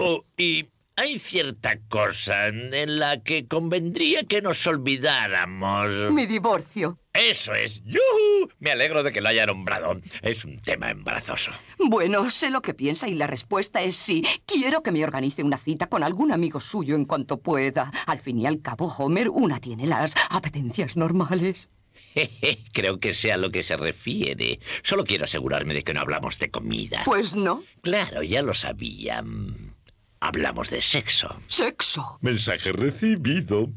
Oh, y hay cierta cosa en la que convendría que nos olvidáramos. Mi divorcio. Eso es. yo Me alegro de que lo haya nombrado. Es un tema embarazoso. Bueno, sé lo que piensa y la respuesta es sí. Quiero que me organice una cita con algún amigo suyo en cuanto pueda. Al fin y al cabo, Homer, una tiene las apetencias normales. Creo que sea lo que se refiere. Solo quiero asegurarme de que no hablamos de comida. Pues no. Claro, ya lo sabía hablamos de sexo. ¿Sexo? Mensaje recibido.